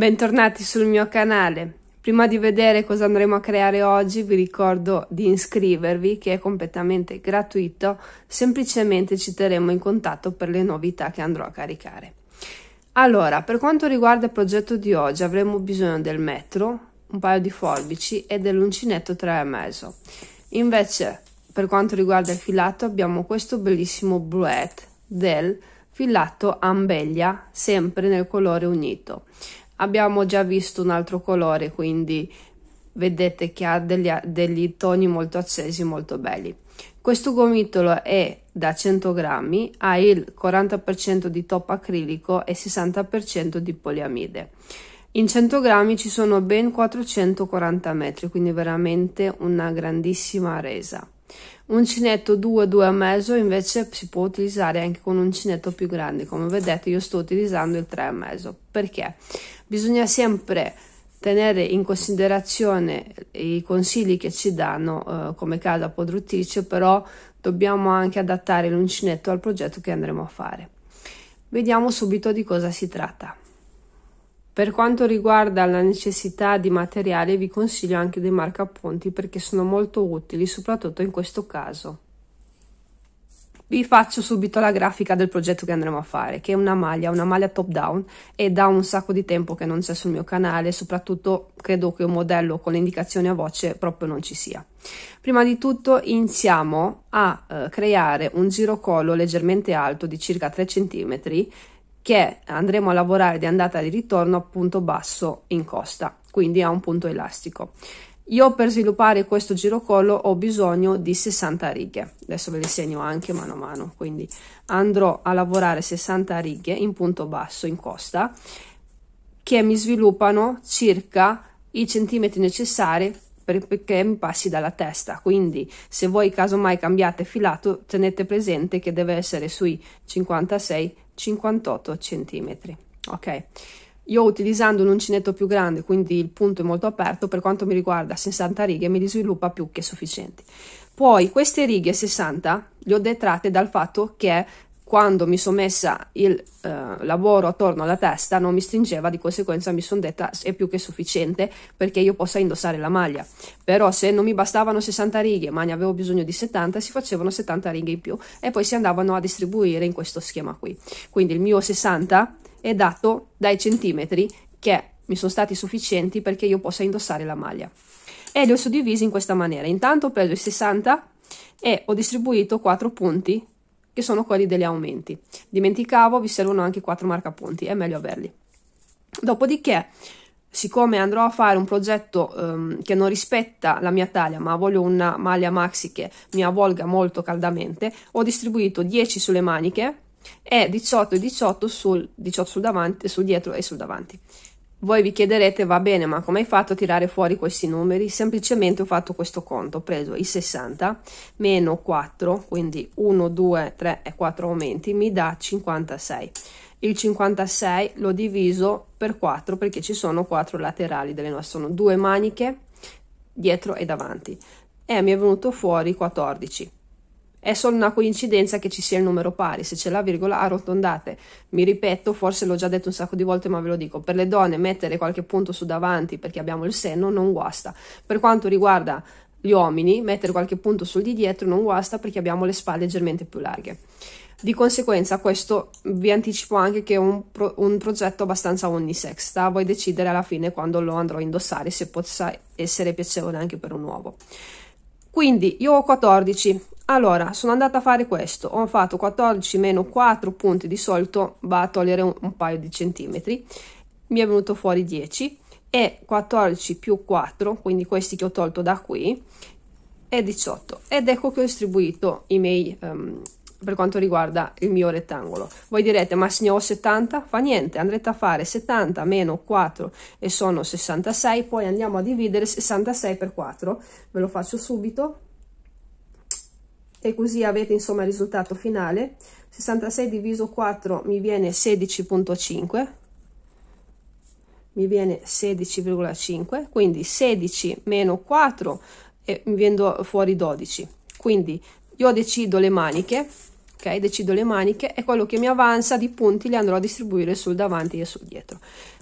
Bentornati sul mio canale. Prima di vedere cosa andremo a creare oggi vi ricordo di iscrivervi che è completamente gratuito, semplicemente ci terremo in contatto per le novità che andrò a caricare. Allora, per quanto riguarda il progetto di oggi avremo bisogno del metro, un paio di forbici e dell'uncinetto 3,5. Invece, per quanto riguarda il filato abbiamo questo bellissimo bluette del filato Ambeglia, sempre nel colore unito abbiamo già visto un altro colore quindi vedete che ha degli, degli toni molto accesi molto belli questo gomitolo è da 100 grammi ha il 40% di top acrilico e 60% di poliamide in 100 grammi ci sono ben 440 metri quindi veramente una grandissima resa Uncinetto 2 2,5 invece si può utilizzare anche con un uncinetto più grande come vedete io sto utilizzando il 3,5 perché Bisogna sempre tenere in considerazione i consigli che ci danno eh, come casa produttrice, però dobbiamo anche adattare l'uncinetto al progetto che andremo a fare. Vediamo subito di cosa si tratta. Per quanto riguarda la necessità di materiale vi consiglio anche dei marcapunti perché sono molto utili soprattutto in questo caso vi faccio subito la grafica del progetto che andremo a fare, che è una maglia, una maglia top down e da un sacco di tempo che non c'è sul mio canale, soprattutto credo che un modello con le indicazioni a voce proprio non ci sia. Prima di tutto iniziamo a eh, creare un girocollo leggermente alto di circa 3 cm che andremo a lavorare di andata e di ritorno a punto basso in costa, quindi a un punto elastico. Io per sviluppare questo girocollo ho bisogno di 60 righe, adesso ve le segno anche mano a mano, quindi andrò a lavorare 60 righe in punto basso, in costa, che mi sviluppano circa i centimetri necessari perché mi passi dalla testa quindi se voi casomai cambiate filato tenete presente che deve essere sui 56 58 centimetri ok io utilizzando un uncinetto più grande, quindi il punto è molto aperto, per quanto mi riguarda 60 righe mi risviluppa più che sufficienti. Poi queste righe 60 le ho detratte dal fatto che quando mi sono messa il eh, lavoro attorno alla testa non mi stringeva, di conseguenza mi sono detta è più che sufficiente perché io possa indossare la maglia. Però se non mi bastavano 60 righe, ma ne avevo bisogno di 70, si facevano 70 righe in più e poi si andavano a distribuire in questo schema qui. Quindi il mio 60 è dato dai centimetri che mi sono stati sufficienti perché io possa indossare la maglia. E li ho suddivisi in questa maniera. Intanto ho preso i 60 e ho distribuito 4 punti che sono quelli degli aumenti. Dimenticavo, vi servono anche 4 marcapunti, è meglio averli. Dopodiché, siccome andrò a fare un progetto um, che non rispetta la mia taglia ma voglio una maglia maxi che mi avvolga molto caldamente ho distribuito 10 sulle maniche e 18 e 18 sul, 18 sul davanti sul dietro e sul davanti voi vi chiederete, va bene, ma come hai fatto a tirare fuori questi numeri? Semplicemente ho fatto questo conto, ho preso i 60 meno 4, quindi 1, 2, 3 e 4 aumenti, mi dà 56. Il 56 l'ho diviso per 4 perché ci sono 4 laterali delle nostre, sono due maniche dietro e davanti e mi è venuto fuori 14. È solo una coincidenza che ci sia il numero pari, se c'è la virgola arrotondate. Mi ripeto, forse l'ho già detto un sacco di volte, ma ve lo dico, per le donne mettere qualche punto su davanti perché abbiamo il senno non guasta. Per quanto riguarda gli uomini, mettere qualche punto sul di dietro non guasta perché abbiamo le spalle leggermente più larghe. Di conseguenza, questo vi anticipo anche che è un, pro un progetto abbastanza onnisex, sta a voi decidere alla fine quando lo andrò a indossare, se possa essere piacevole anche per un uovo. Quindi, io ho 14, allora, sono andata a fare questo, ho fatto 14 meno 4 punti, di solito va a togliere un, un paio di centimetri, mi è venuto fuori 10 e 14 più 4, quindi questi che ho tolto da qui, è 18 ed ecco che ho distribuito i miei um, per quanto riguarda il mio rettangolo. Voi direte, ma se ne ho 70? Fa niente, andrete a fare 70 meno 4 e sono 66, poi andiamo a dividere 66 per 4, ve lo faccio subito, e così avete insomma il risultato finale 66 diviso 4 mi viene 16.5 mi viene 16,5 quindi 16 meno 4 e mi vendo fuori 12 quindi io decido le maniche ok decido le maniche e quello che mi avanza di punti li andrò a distribuire sul davanti e sul dietro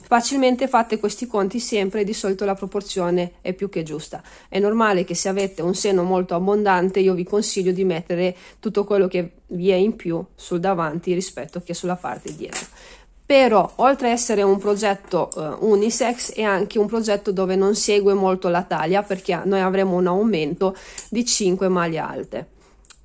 Facilmente fate questi conti sempre e di solito la proporzione è più che giusta. È normale che se avete un seno molto abbondante io vi consiglio di mettere tutto quello che vi è in più sul davanti rispetto che sulla parte dietro però oltre ad essere un progetto uh, unisex è anche un progetto dove non segue molto la taglia perché noi avremo un aumento di 5 maglie alte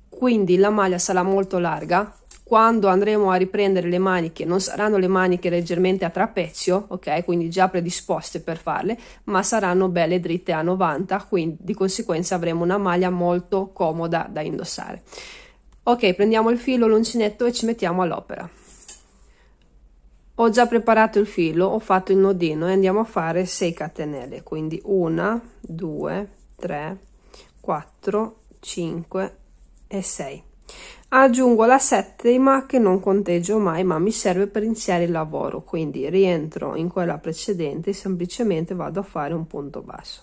quindi la maglia sarà molto larga quando andremo a riprendere le maniche non saranno le maniche leggermente a trapezio, ok? Quindi già predisposte per farle, ma saranno belle dritte a 90, quindi di conseguenza avremo una maglia molto comoda da indossare. Ok, prendiamo il filo, l'uncinetto e ci mettiamo all'opera. Ho già preparato il filo, ho fatto il nodino e andiamo a fare 6 catenelle, quindi 1, 2, 3, 4, 5 e 6 aggiungo la settima che non conteggio mai ma mi serve per iniziare il lavoro quindi rientro in quella precedente e semplicemente vado a fare un punto basso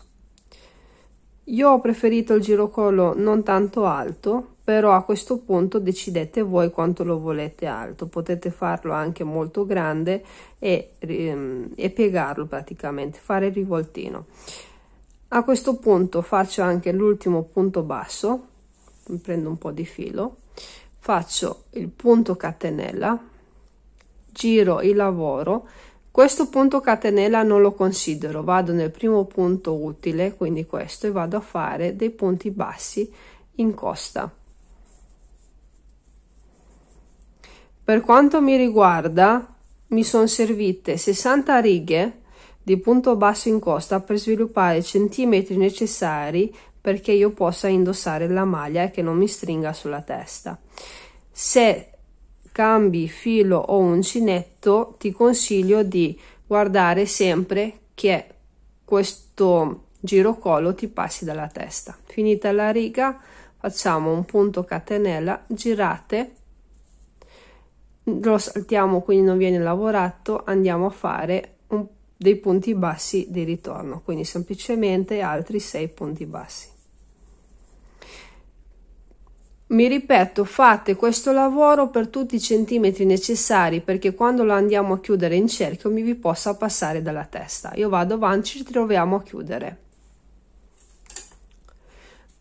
io ho preferito il girocollo non tanto alto però a questo punto decidete voi quanto lo volete alto potete farlo anche molto grande e, ehm, e piegarlo praticamente fare il rivoltino a questo punto faccio anche l'ultimo punto basso prendo un po di filo faccio il punto catenella giro il lavoro questo punto catenella non lo considero vado nel primo punto utile quindi questo e vado a fare dei punti bassi in costa per quanto mi riguarda mi sono servite 60 righe di punto basso in costa per sviluppare i centimetri necessari perché io possa indossare la maglia e che non mi stringa sulla testa se cambi filo o uncinetto, ti consiglio di guardare sempre che questo giro collo ti passi dalla testa. Finita la riga, facciamo un punto catenella, girate, lo saltiamo quindi non viene lavorato, andiamo a fare un, dei punti bassi di ritorno, quindi semplicemente altri 6 punti bassi. Mi ripeto, fate questo lavoro per tutti i centimetri necessari perché quando lo andiamo a chiudere in cerchio mi vi possa passare dalla testa. Io vado avanti, ci troviamo a chiudere.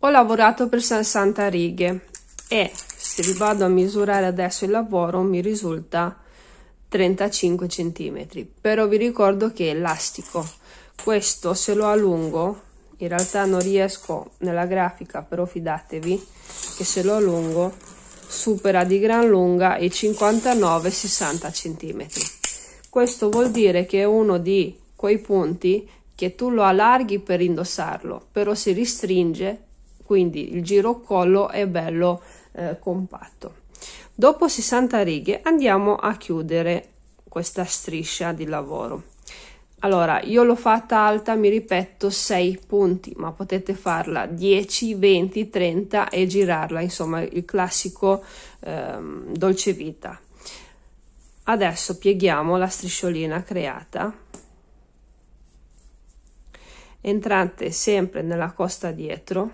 Ho lavorato per 60 righe e se vi vado a misurare adesso il lavoro mi risulta 35 centimetri. Però vi ricordo che è elastico. Questo se lo allungo in realtà non riesco nella grafica però fidatevi che se lo allungo supera di gran lunga i 59-60 cm questo vuol dire che è uno di quei punti che tu lo allarghi per indossarlo però si ristringe quindi il giro collo è bello eh, compatto dopo 60 righe andiamo a chiudere questa striscia di lavoro allora, io l'ho fatta alta, mi ripeto, 6 punti, ma potete farla 10, 20, 30 e girarla, insomma, il classico ehm, dolce vita. Adesso pieghiamo la strisciolina creata, entrate sempre nella costa dietro,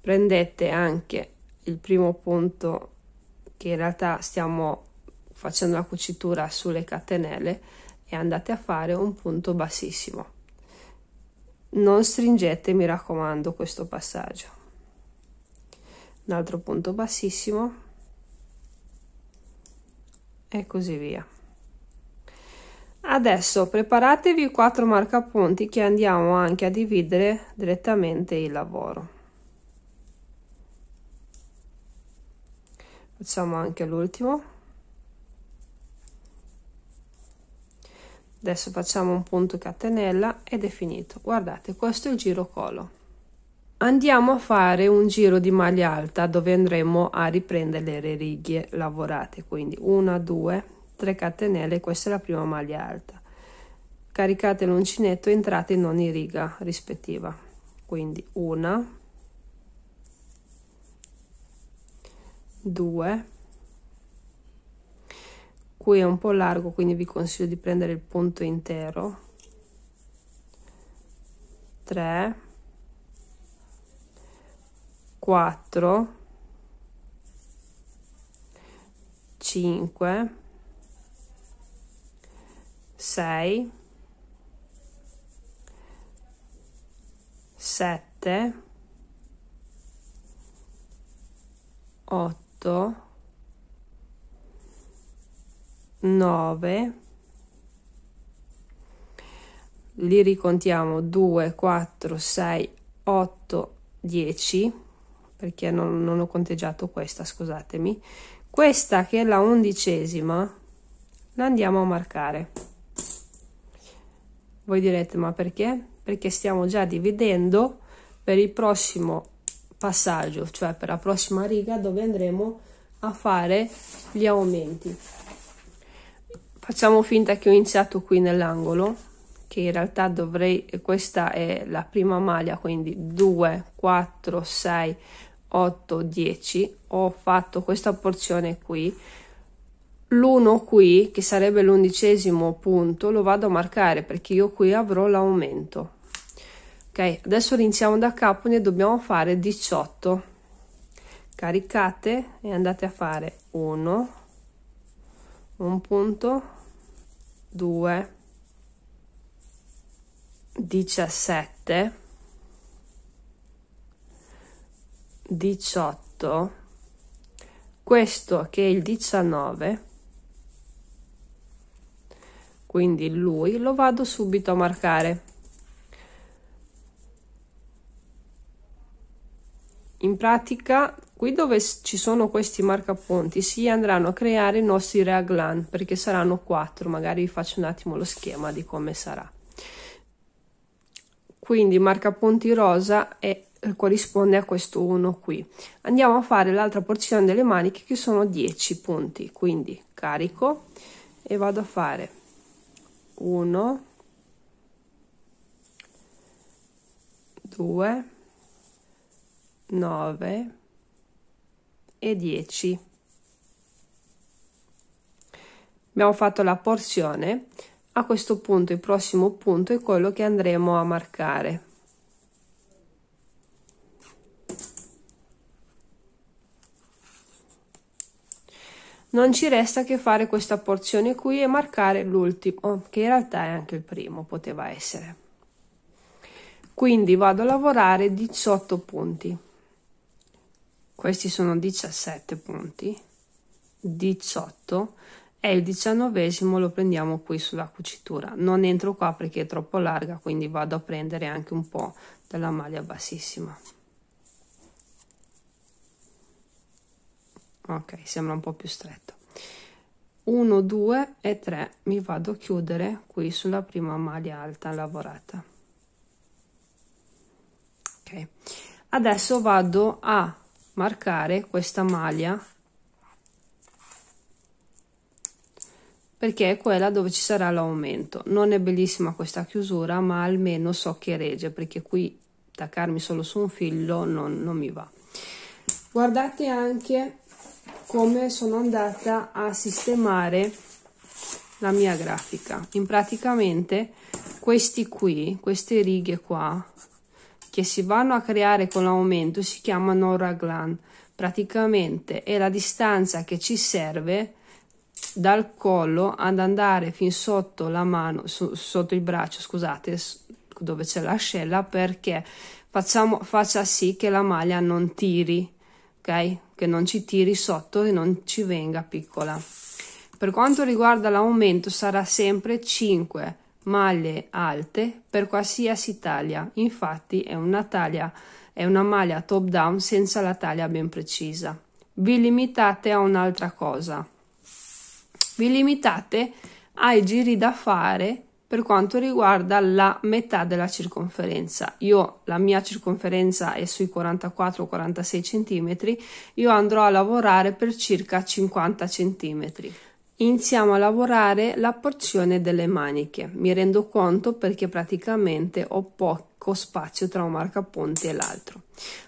prendete anche il primo punto che in realtà stiamo facendo la cucitura sulle catenelle, e andate a fare un punto bassissimo. Non stringete, mi raccomando, questo passaggio. Un altro punto bassissimo e così via. Adesso preparatevi 4 marcapunti che andiamo anche a dividere direttamente il lavoro. Facciamo anche l'ultimo. adesso facciamo un punto catenella ed è finito guardate questo è il giro collo andiamo a fare un giro di maglia alta dove andremo a riprendere le righe lavorate quindi una due 3 catenelle questa è la prima maglia alta caricate l'uncinetto entrate in ogni riga rispettiva quindi una due qui è un po' largo quindi vi consiglio di prendere il punto intero 3 4 5 6 7 8 9 li ricontiamo 2 4 6 8 10 perché non, non ho conteggiato questa scusatemi questa che è la undicesima la andiamo a marcare voi direte ma perché perché stiamo già dividendo per il prossimo passaggio cioè per la prossima riga dove andremo a fare gli aumenti facciamo finta che ho iniziato qui nell'angolo che in realtà dovrei questa è la prima maglia quindi 2 4 6 8 10 ho fatto questa porzione qui l'uno qui che sarebbe l'undicesimo punto lo vado a marcare perché io qui avrò l'aumento ok adesso iniziamo da capo ne dobbiamo fare 18 caricate e andate a fare 1 un punto 2, 17, 18, questo che è il 19, quindi lui lo vado subito a marcare. In pratica Qui dove ci sono questi marcapunti si andranno a creare i nostri raglan perché saranno quattro magari vi faccio un attimo lo schema di come sarà. Quindi marcapunti rosa è eh, corrisponde a questo uno qui. Andiamo a fare l'altra porzione delle maniche che sono 10 punti, quindi carico e vado a fare 1 2 9 e 10 abbiamo fatto la porzione a questo punto il prossimo punto è quello che andremo a marcare non ci resta che fare questa porzione qui e marcare l'ultimo che in realtà è anche il primo poteva essere quindi vado a lavorare 18 punti questi sono 17 punti 18 e il diciannovesimo lo prendiamo qui sulla cucitura non entro qua perché è troppo larga quindi vado a prendere anche un po della maglia bassissima ok sembra un po più stretto 1 2 e 3 mi vado a chiudere qui sulla prima maglia alta lavorata ok adesso vado a marcare questa maglia perché è quella dove ci sarà l'aumento non è bellissima questa chiusura ma almeno so che regge perché qui taccarmi solo su un filo non, non mi va guardate anche come sono andata a sistemare la mia grafica in praticamente questi qui queste righe qua che si vanno a creare con l'aumento si chiamano raglan. Praticamente è la distanza che ci serve dal collo ad andare fin sotto la mano, su, sotto il braccio, scusate, dove c'è l'ascella, perché facciamo, faccia sì che la maglia non tiri, ok? Che non ci tiri sotto e non ci venga piccola. Per quanto riguarda l'aumento sarà sempre 5 maglie alte per qualsiasi taglia, infatti è una taglia è una maglia top down senza la taglia ben precisa. Vi limitate a un'altra cosa. Vi limitate ai giri da fare per quanto riguarda la metà della circonferenza. Io la mia circonferenza è sui 44-46 cm, io andrò a lavorare per circa 50 cm iniziamo a lavorare la porzione delle maniche mi rendo conto perché praticamente ho poco spazio tra un marcaponte e l'altro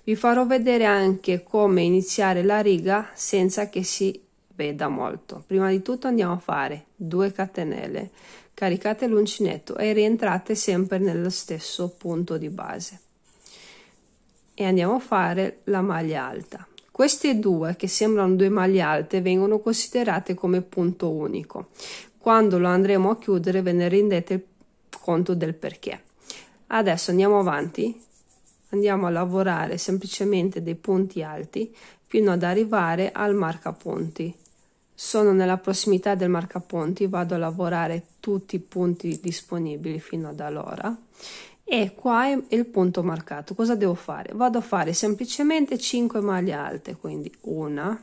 vi farò vedere anche come iniziare la riga senza che si veda molto prima di tutto andiamo a fare 2 catenelle caricate l'uncinetto e rientrate sempre nello stesso punto di base e andiamo a fare la maglia alta queste due, che sembrano due maglie alte, vengono considerate come punto unico. Quando lo andremo a chiudere ve ne rendete conto del perché. Adesso andiamo avanti, andiamo a lavorare semplicemente dei punti alti fino ad arrivare al marcaponti. Sono nella prossimità del marcaponti, vado a lavorare tutti i punti disponibili fino ad allora e qua è il punto marcato cosa devo fare vado a fare semplicemente 5 maglie alte quindi una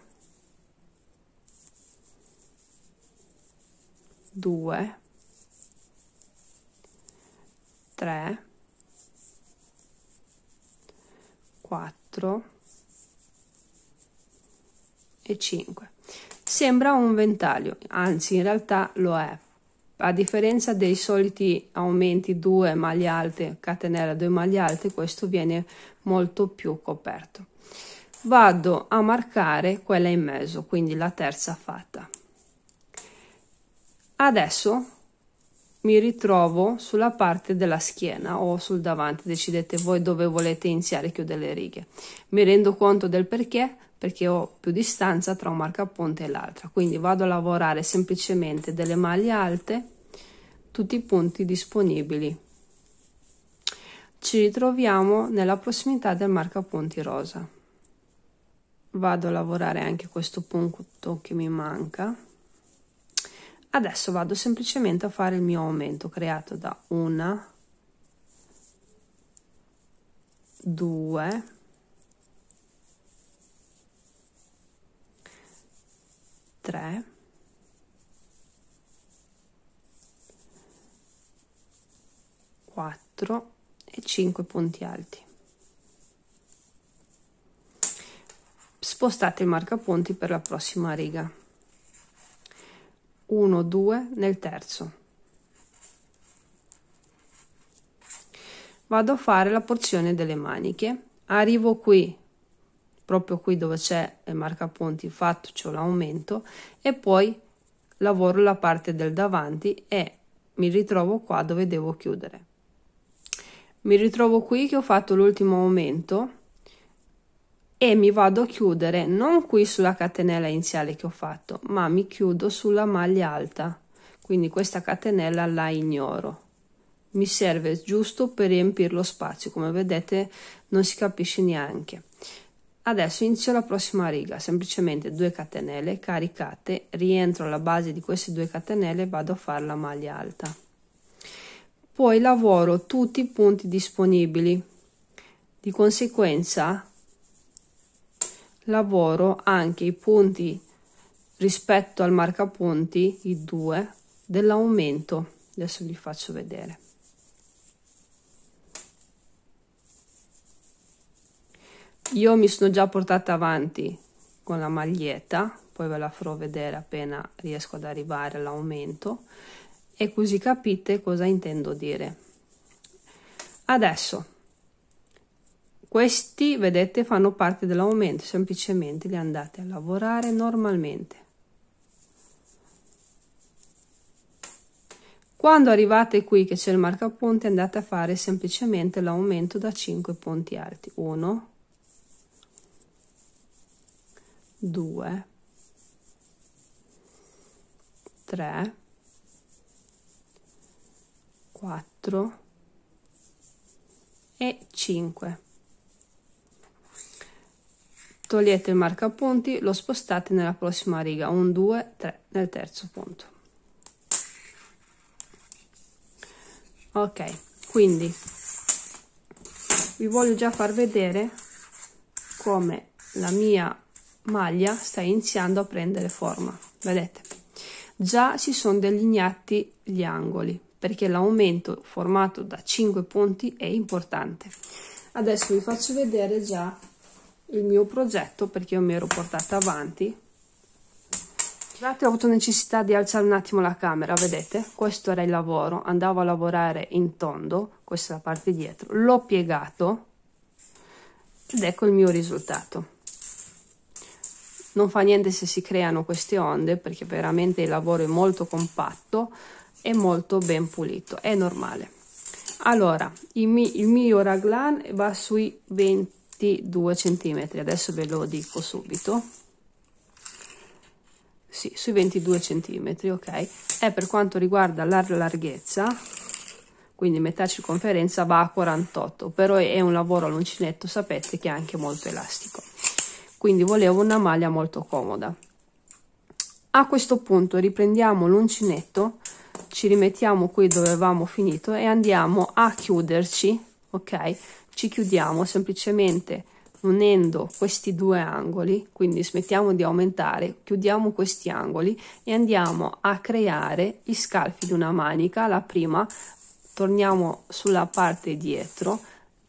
due, tre, quattro e cinque. sembra un ventaglio anzi in realtà lo è a differenza dei soliti aumenti 2 maglie alte, catenella 2 maglie alte, questo viene molto più coperto. Vado a marcare quella in mezzo, quindi la terza fatta. Adesso mi ritrovo sulla parte della schiena o sul davanti, decidete voi dove volete iniziare e chiudere le righe. Mi rendo conto del perché, perché ho più distanza tra un marcaponte e l'altra quindi vado a lavorare semplicemente delle maglie alte tutti i punti disponibili ci ritroviamo nella prossimità del marcaponti rosa vado a lavorare anche questo punto che mi manca adesso vado semplicemente a fare il mio aumento creato da una due 3 4 e 5 punti alti spostate il marcapunti per la prossima riga 1 2 nel terzo vado a fare la porzione delle maniche arrivo qui proprio qui dove c'è marca ponti faccio l'aumento e poi lavoro la parte del davanti e mi ritrovo qua dove devo chiudere mi ritrovo qui che ho fatto l'ultimo aumento e mi vado a chiudere non qui sulla catenella iniziale che ho fatto ma mi chiudo sulla maglia alta quindi questa catenella la ignoro mi serve giusto per riempire lo spazio come vedete non si capisce neanche Adesso inizio la prossima riga, semplicemente 2 catenelle caricate, rientro alla base di queste 2 catenelle e vado a fare la maglia alta. Poi lavoro tutti i punti disponibili, di conseguenza lavoro anche i punti rispetto al marcapunti, i due, dell'aumento. Adesso vi faccio vedere. Io mi sono già portata avanti con la maglietta, poi ve la farò vedere appena riesco ad arrivare all'aumento e così capite cosa intendo dire. Adesso, questi vedete fanno parte dell'aumento, semplicemente li andate a lavorare normalmente. Quando arrivate qui che c'è il marcapunti andate a fare semplicemente l'aumento da 5 punti alti, 1, 2 3 4 e 5 togliete il marcapunti lo spostate nella prossima riga 1 2 3 nel terzo punto ok quindi vi voglio già far vedere come la mia maglia sta iniziando a prendere forma vedete già si sono delineati gli angoli perché l'aumento formato da 5 punti è importante adesso vi faccio vedere già il mio progetto perché io mi ero portata avanti ho avuto necessità di alzare un attimo la camera vedete questo era il lavoro andavo a lavorare in tondo questa è la parte dietro l'ho piegato ed ecco il mio risultato non fa niente se si creano queste onde perché veramente il lavoro è molto compatto e molto ben pulito è normale allora il, mi il mio raglan va sui 22 centimetri adesso ve lo dico subito sì, sui 22 centimetri ok e per quanto riguarda la larghezza quindi metà circonferenza va a 48 però è un lavoro all'uncinetto sapete che è anche molto elastico quindi volevo una maglia molto comoda a questo punto riprendiamo l'uncinetto ci rimettiamo qui dove avevamo finito e andiamo a chiuderci ok ci chiudiamo semplicemente unendo questi due angoli quindi smettiamo di aumentare chiudiamo questi angoli e andiamo a creare gli scalfi di una manica la prima torniamo sulla parte dietro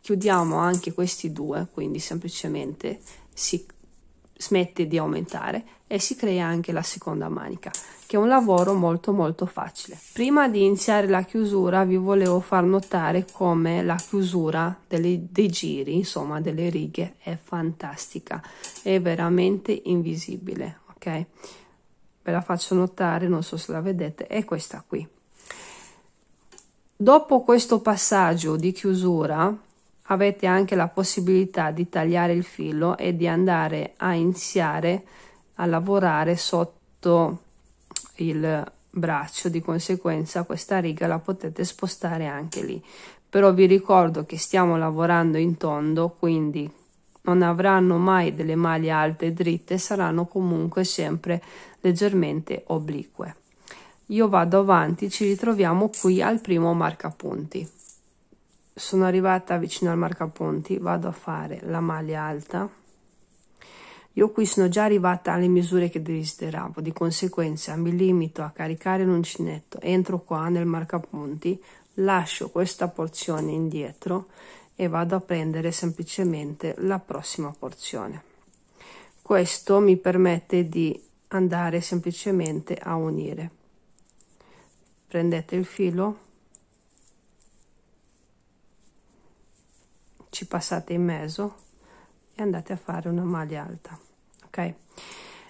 chiudiamo anche questi due quindi semplicemente si smette di aumentare e si crea anche la seconda manica che è un lavoro molto molto facile prima di iniziare la chiusura vi volevo far notare come la chiusura delle, dei giri insomma delle righe è fantastica è veramente invisibile ok ve la faccio notare non so se la vedete è questa qui dopo questo passaggio di chiusura avete anche la possibilità di tagliare il filo e di andare a iniziare a lavorare sotto il braccio di conseguenza questa riga la potete spostare anche lì però vi ricordo che stiamo lavorando in tondo quindi non avranno mai delle maglie alte e dritte saranno comunque sempre leggermente oblique io vado avanti ci ritroviamo qui al primo marcapunti sono arrivata vicino al marcaponti vado a fare la maglia alta io qui sono già arrivata alle misure che desideravo di conseguenza mi limito a caricare l'uncinetto entro qua nel marcaponti lascio questa porzione indietro e vado a prendere semplicemente la prossima porzione questo mi permette di andare semplicemente a unire prendete il filo ci passate in mezzo e andate a fare una maglia alta ok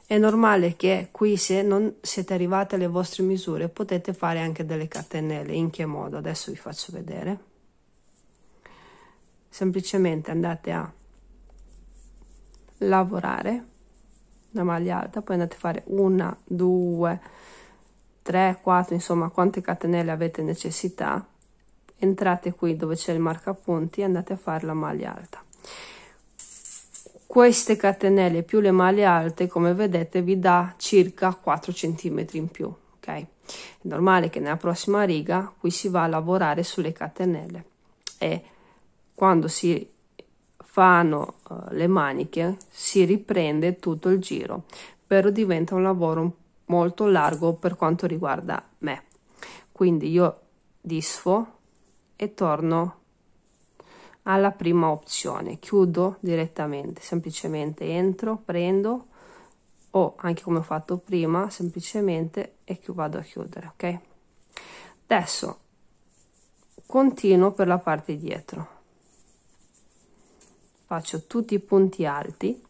è normale che qui se non siete arrivate alle vostre misure potete fare anche delle catenelle in che modo adesso vi faccio vedere semplicemente andate a lavorare la maglia alta poi andate a fare una due 3 4 insomma quante catenelle avete necessità entrate qui dove c'è il marcapunti e andate a fare la maglia alta queste catenelle più le maglie alte come vedete vi dà circa 4 cm in più ok è normale che nella prossima riga qui si va a lavorare sulle catenelle e quando si fanno uh, le maniche si riprende tutto il giro però diventa un lavoro molto largo per quanto riguarda me quindi io disfo e torno alla prima opzione chiudo direttamente semplicemente entro prendo o anche come ho fatto prima semplicemente e che vado a chiudere ok adesso continuo per la parte dietro faccio tutti i punti alti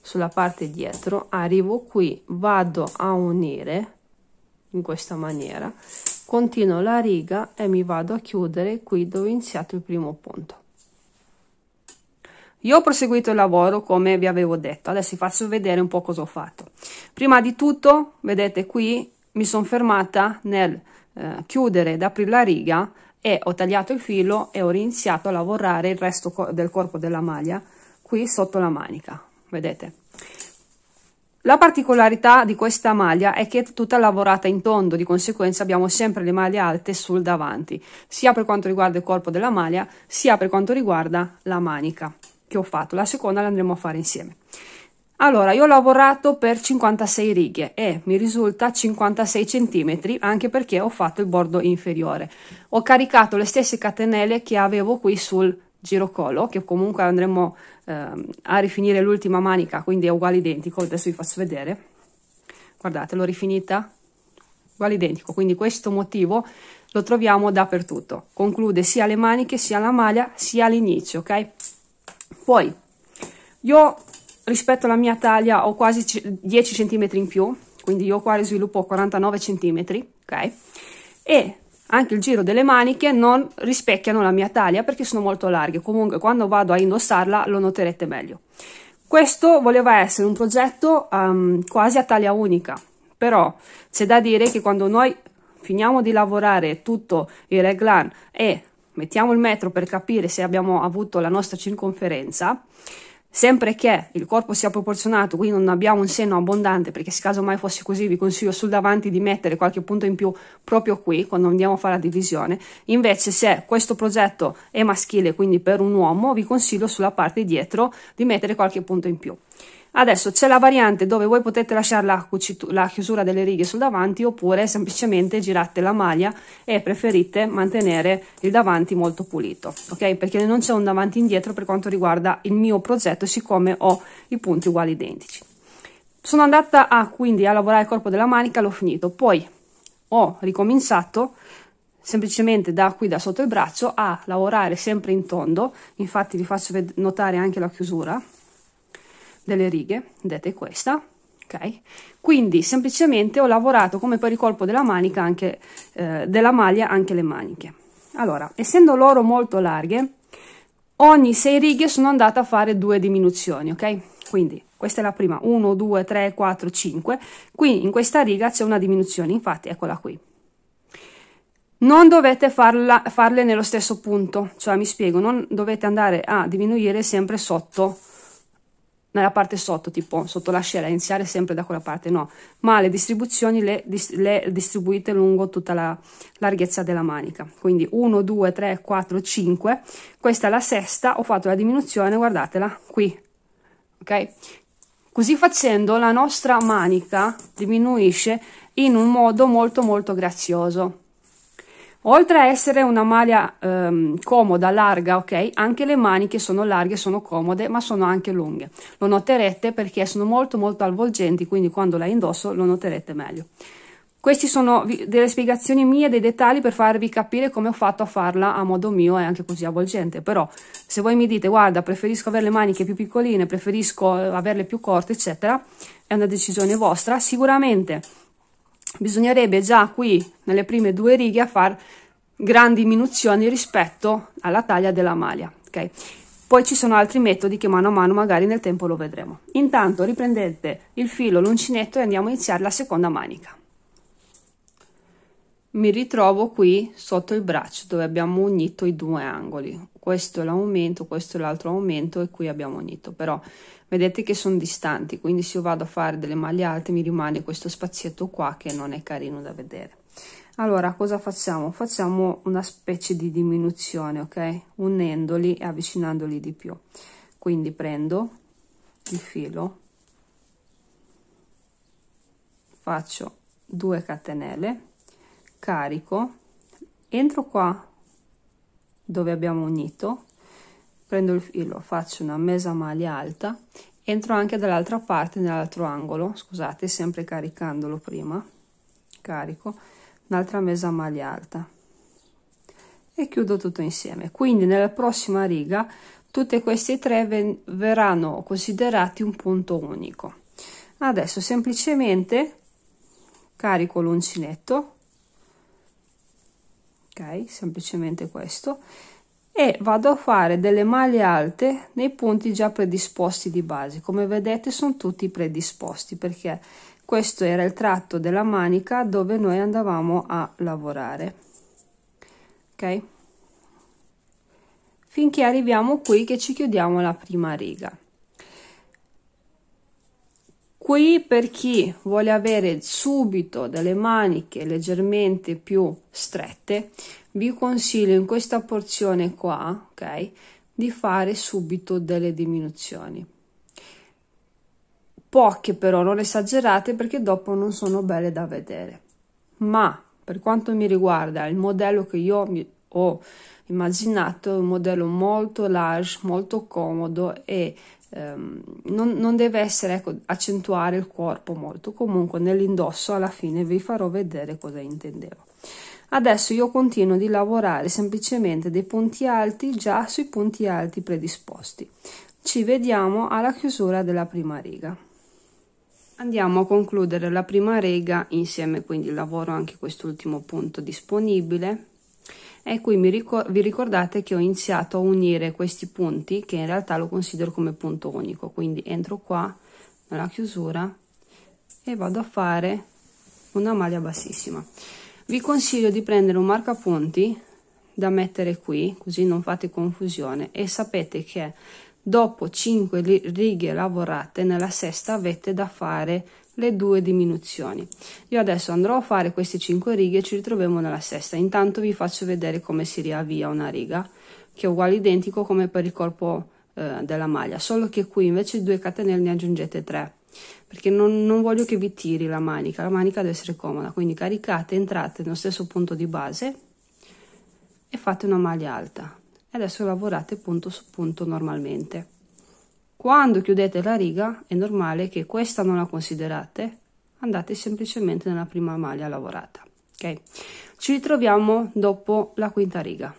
sulla parte dietro arrivo qui vado a unire in questa maniera continuo la riga e mi vado a chiudere qui dove ho iniziato il primo punto io ho proseguito il lavoro come vi avevo detto adesso vi faccio vedere un po cosa ho fatto prima di tutto vedete qui mi sono fermata nel eh, chiudere ed aprire la riga e ho tagliato il filo e ho iniziato a lavorare il resto del corpo della maglia qui sotto la manica vedete la particolarità di questa maglia è che è tutta lavorata in tondo, di conseguenza abbiamo sempre le maglie alte sul davanti, sia per quanto riguarda il corpo della maglia, sia per quanto riguarda la manica che ho fatto. La seconda la andremo a fare insieme. Allora, io ho lavorato per 56 righe e mi risulta 56 centimetri anche perché ho fatto il bordo inferiore. Ho caricato le stesse catenelle che avevo qui sul girocolo che comunque andremo eh, a rifinire l'ultima manica quindi è uguale identico adesso vi faccio vedere guardate l'ho rifinita uguale identico quindi questo motivo lo troviamo dappertutto conclude sia le maniche sia la maglia sia all'inizio ok poi io rispetto alla mia taglia ho quasi 10 cm in più quindi io qua sviluppo 49 cm ok e anche il giro delle maniche non rispecchiano la mia taglia perché sono molto larghe comunque quando vado a indossarla lo noterete meglio questo voleva essere un progetto um, quasi a taglia unica però c'è da dire che quando noi finiamo di lavorare tutto il reglan e mettiamo il metro per capire se abbiamo avuto la nostra circonferenza Sempre che il corpo sia proporzionato, quindi non abbiamo un seno abbondante, perché se caso mai fosse così vi consiglio sul davanti di mettere qualche punto in più proprio qui, quando andiamo a fare la divisione. Invece se questo progetto è maschile, quindi per un uomo, vi consiglio sulla parte dietro di mettere qualche punto in più. Adesso c'è la variante dove voi potete lasciare la, la, chiusura delle righe sul davanti oppure semplicemente girate la maglia e preferite mantenere il davanti molto pulito, ok? Perché non c'è un davanti indietro per quanto riguarda il mio progetto siccome ho i punti uguali identici. Sono andata a, quindi a lavorare il corpo della manica, l'ho finito, poi ho ricominciato semplicemente da qui da sotto il braccio a lavorare sempre in tondo infatti vi faccio notare anche la chiusura delle righe, vedete questa, ok? Quindi semplicemente ho lavorato come per il colpo della manica anche, eh, della maglia anche le maniche. Allora, essendo loro molto larghe, ogni 6 righe sono andata a fare due diminuzioni, ok? Quindi questa è la prima, 1, 2, 3, 4, 5. Qui in questa riga c'è una diminuzione, infatti eccola qui. Non dovete farla, farle nello stesso punto, cioè mi spiego, non dovete andare a diminuire sempre sotto nella parte sotto, tipo sotto la iniziare sempre da quella parte, no, ma le distribuzioni le, le distribuite lungo tutta la larghezza della manica, quindi 1, 2, 3, 4, 5, questa è la sesta, ho fatto la diminuzione, guardatela, qui, ok? Così facendo la nostra manica diminuisce in un modo molto molto grazioso. Oltre a essere una maglia ehm, comoda, larga, ok, anche le maniche sono larghe, sono comode, ma sono anche lunghe. Lo noterete perché sono molto molto avvolgenti, quindi quando la indosso lo noterete meglio. Queste sono delle spiegazioni mie, dei dettagli per farvi capire come ho fatto a farla a modo mio e anche così avvolgente. Però se voi mi dite guarda preferisco avere le maniche più piccoline, preferisco eh, averle più corte eccetera, è una decisione vostra. Sicuramente bisognerebbe già qui nelle prime due righe a far grandi diminuzioni rispetto alla taglia della maglia ok poi ci sono altri metodi che mano a mano magari nel tempo lo vedremo intanto riprendete il filo l'uncinetto e andiamo a iniziare la seconda manica mi ritrovo qui sotto il braccio dove abbiamo unito i due angoli questo è l'aumento questo è l'altro aumento e qui abbiamo unito però vedete che sono distanti quindi se io vado a fare delle maglie alte mi rimane questo spazietto qua che non è carino da vedere allora cosa facciamo facciamo una specie di diminuzione ok unendoli e avvicinandoli di più quindi prendo il filo faccio 2 catenelle carico entro qua dove abbiamo unito prendo il filo faccio una mesa maglia alta entro anche dall'altra parte nell'altro angolo scusate sempre caricandolo prima carico un'altra mesa maglia alta e chiudo tutto insieme quindi nella prossima riga tutte queste tre verranno considerati un punto unico adesso semplicemente carico l'uncinetto ok semplicemente questo e vado a fare delle maglie alte nei punti già predisposti di base come vedete sono tutti predisposti perché questo era il tratto della manica dove noi andavamo a lavorare ok finché arriviamo qui che ci chiudiamo la prima riga Qui per chi vuole avere subito delle maniche leggermente più strette, vi consiglio in questa porzione qua, ok, di fare subito delle diminuzioni. Poche però, non esagerate perché dopo non sono belle da vedere. Ma per quanto mi riguarda, il modello che io ho immaginato è un modello molto large, molto comodo e ehm, non, non, deve essere ecco, accentuare il corpo molto comunque nell'indosso alla fine vi farò vedere cosa intendevo adesso io continuo di lavorare semplicemente dei punti alti già sui punti alti predisposti ci vediamo alla chiusura della prima riga andiamo a concludere la prima riga insieme quindi lavoro anche quest'ultimo punto disponibile e qui ricor vi ricordate che ho iniziato a unire questi punti che in realtà lo considero come punto unico quindi entro qua nella chiusura e vado a fare una maglia bassissima vi consiglio di prendere un marcapunti da mettere qui così non fate confusione e sapete che Dopo 5 righe lavorate nella sesta avete da fare le due diminuzioni. Io adesso andrò a fare queste 5 righe e ci ritroviamo nella sesta. Intanto vi faccio vedere come si riavvia una riga, che è uguale identico come per il corpo eh, della maglia, solo che qui invece di 2 catenelle ne aggiungete 3 perché non, non, voglio che vi tiri la manica, la manica deve essere comoda, quindi caricate, entrate nello stesso punto di base e fate una maglia alta adesso lavorate punto su punto normalmente quando chiudete la riga è normale che questa non la considerate andate semplicemente nella prima maglia lavorata ok ci ritroviamo dopo la quinta riga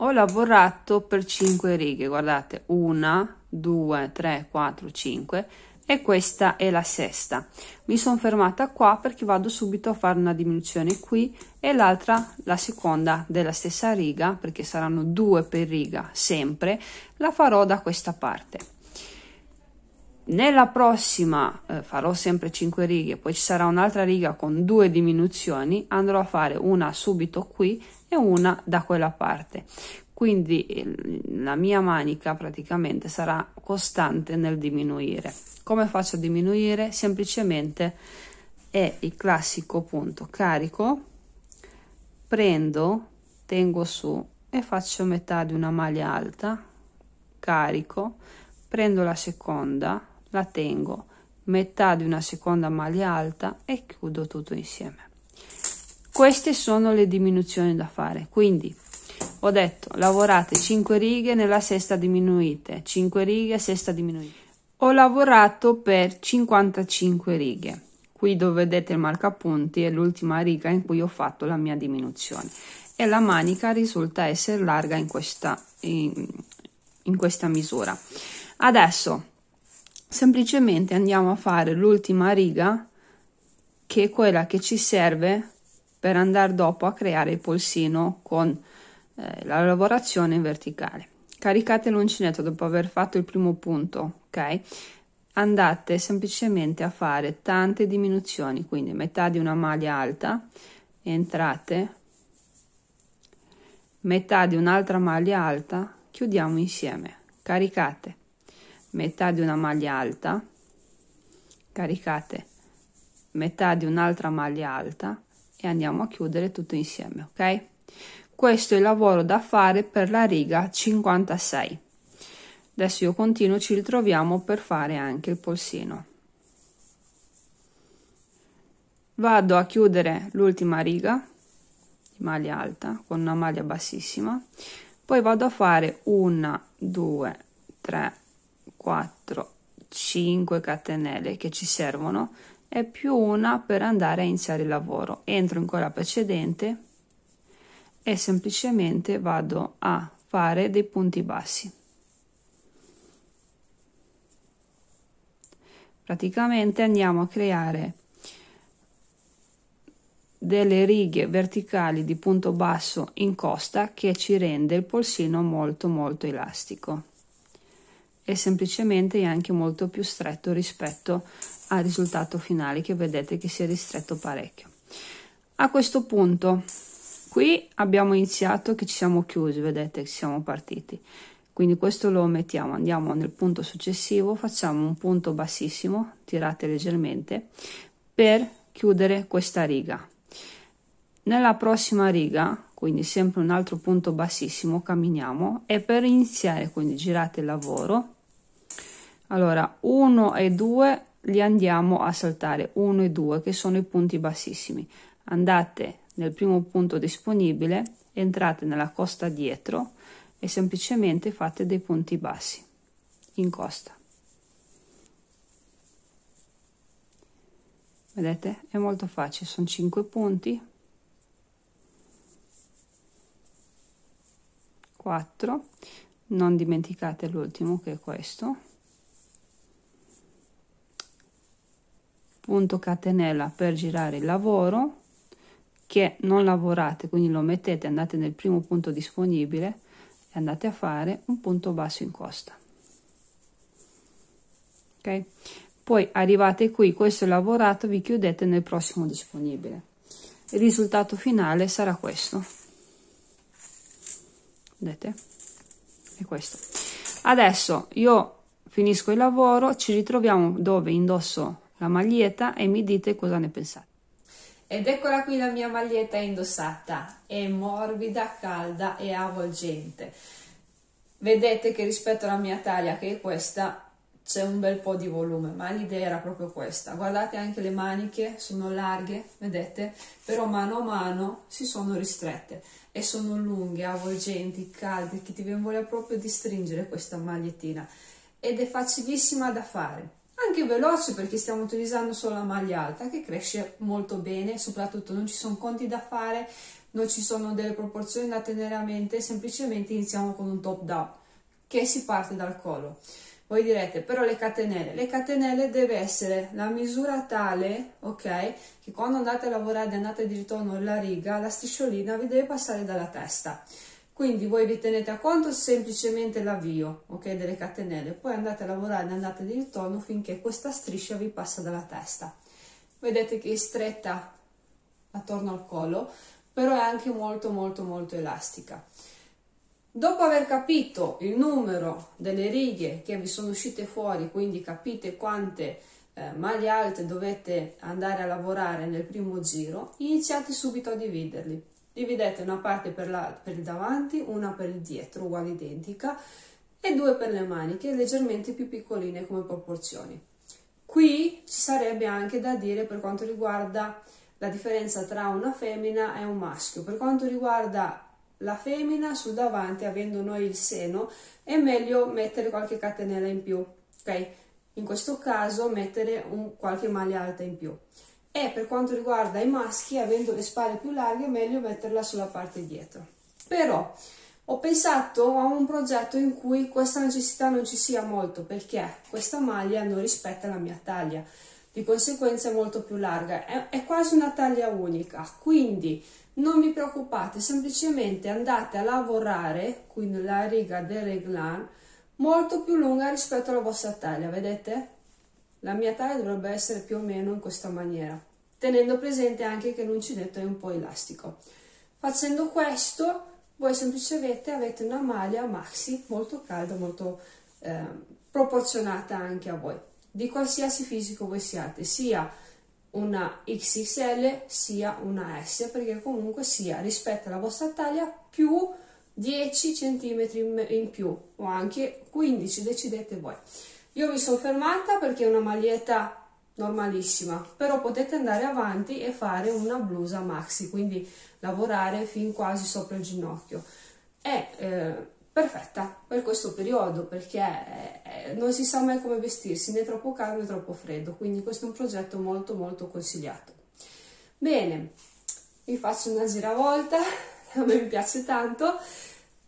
ho lavorato per 5 righe guardate 1 2 3 4 5 e questa è la sesta mi sono fermata qua perché vado subito a fare una diminuzione qui e l'altra la seconda della stessa riga perché saranno due per riga sempre la farò da questa parte nella prossima eh, farò sempre 5 righe poi ci sarà un'altra riga con due diminuzioni andrò a fare una subito qui e una da quella parte quindi la mia manica praticamente sarà costante nel diminuire come faccio a diminuire semplicemente è il classico punto carico prendo tengo su e faccio metà di una maglia alta carico prendo la seconda la tengo metà di una seconda maglia alta e chiudo tutto insieme queste sono le diminuzioni da fare quindi ho detto lavorate 5 righe nella sesta diminuite 5 righe sesta diminuita ho lavorato per 55 righe qui dove vedete il marcapunti è l'ultima riga in cui ho fatto la mia diminuzione e la manica risulta essere larga in questa in, in questa misura adesso semplicemente andiamo a fare l'ultima riga che è quella che ci serve per andare dopo a creare il polsino con eh, la lavorazione in verticale. Caricate l'uncinetto dopo aver fatto il primo punto, ok? Andate semplicemente a fare tante diminuzioni, quindi metà di una maglia alta, entrate, metà di un'altra maglia alta, chiudiamo insieme, caricate, metà di una maglia alta, caricate, metà di un'altra maglia alta e andiamo a chiudere tutto insieme, ok? questo è il lavoro da fare per la riga 56 adesso io continuo ci ritroviamo per fare anche il polsino vado a chiudere l'ultima riga di maglia alta con una maglia bassissima poi vado a fare una 2 3 4 5 catenelle che ci servono e più una per andare a iniziare il lavoro entro in quella precedente e semplicemente vado a fare dei punti bassi praticamente andiamo a creare delle righe verticali di punto basso in costa che ci rende il polsino molto molto elastico e semplicemente anche molto più stretto rispetto al risultato finale che vedete che si è ristretto parecchio a questo punto qui abbiamo iniziato che ci siamo chiusi vedete che siamo partiti quindi questo lo mettiamo andiamo nel punto successivo facciamo un punto bassissimo tirate leggermente per chiudere questa riga nella prossima riga quindi sempre un altro punto bassissimo camminiamo e per iniziare quindi girate il lavoro allora 1 e 2 li andiamo a saltare 1 e 2 che sono i punti bassissimi andate nel primo punto disponibile, entrate nella costa dietro e semplicemente fate dei punti bassi in costa. Vedete? È molto facile, sono 5 punti. 4. Non dimenticate l'ultimo che è questo. punto catenella per girare il lavoro che non lavorate, quindi lo mettete, andate nel primo punto disponibile e andate a fare un punto basso in costa. Ok? Poi arrivate qui, questo è lavorato, vi chiudete nel prossimo disponibile. Il risultato finale sarà questo. Vedete? È questo. Adesso io finisco il lavoro, ci ritroviamo dove indosso la maglietta e mi dite cosa ne pensate. Ed eccola qui la mia maglietta indossata, è morbida, calda e avvolgente. Vedete che rispetto alla mia taglia, che è questa, c'è un bel po' di volume, ma l'idea era proprio questa. Guardate anche le maniche, sono larghe, vedete? Però mano a mano si sono ristrette e sono lunghe, avvolgenti, calde, che ti viene voglia proprio di stringere questa magliettina. Ed è facilissima da fare anche veloce perché stiamo utilizzando solo la maglia alta che cresce molto bene, soprattutto non ci sono conti da fare, non ci sono delle proporzioni da tenere a mente, semplicemente iniziamo con un top down che si parte dal collo. Voi direte però le catenelle, le catenelle deve essere la misura tale, ok, che quando andate a lavorare andate di ritorno alla riga, la strisciolina vi deve passare dalla testa. Quindi voi vi tenete a conto semplicemente l'avvio okay, delle catenelle, poi andate a lavorare, e andate di ritorno finché questa striscia vi passa dalla testa. Vedete che è stretta attorno al collo, però è anche molto molto molto elastica. Dopo aver capito il numero delle righe che vi sono uscite fuori, quindi capite quante eh, maglie alte dovete andare a lavorare nel primo giro, iniziate subito a dividerli dividete una parte per, la, per il davanti, una per il dietro, uguale identica, e due per le maniche, leggermente più piccoline come proporzioni. Qui ci sarebbe anche da dire per quanto riguarda la differenza tra una femmina e un maschio. Per quanto riguarda la femmina sul davanti, avendo noi il seno, è meglio mettere qualche catenella in più, ok? In questo caso mettere un, qualche maglia alta in più e per quanto riguarda i maschi, avendo le spalle più larghe, è meglio metterla sulla parte dietro. Però ho pensato a un progetto in cui questa necessità non ci sia molto, perché questa maglia non rispetta la mia taglia, di conseguenza è molto più larga, è, è quasi una taglia unica, quindi non vi preoccupate, semplicemente andate a lavorare, quindi la riga del reglan, molto più lunga rispetto alla vostra taglia, vedete? La mia taglia dovrebbe essere più o meno in questa maniera, tenendo presente anche che l'uncinetto è un po' elastico. Facendo questo, voi semplicemente avete una maglia maxi molto calda, molto eh, proporzionata anche a voi, di qualsiasi fisico voi siate, sia una XXL sia una S, perché comunque sia rispetto alla vostra taglia più 10 cm in più o anche 15, decidete voi. Io mi sono fermata perché è una maglietta normalissima, però potete andare avanti e fare una blusa maxi, quindi lavorare fin quasi sopra il ginocchio. È eh, perfetta per questo periodo perché eh, non si sa mai come vestirsi, né troppo caldo né troppo freddo, quindi questo è un progetto molto molto consigliato. Bene, vi faccio una giravolta, a me piace tanto.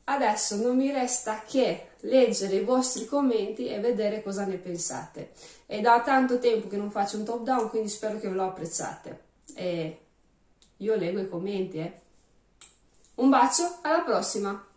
Adesso non mi resta che leggere i vostri commenti e vedere cosa ne pensate. È da tanto tempo che non faccio un top down, quindi spero che lo apprezzate. E io leggo i commenti, eh. Un bacio, alla prossima!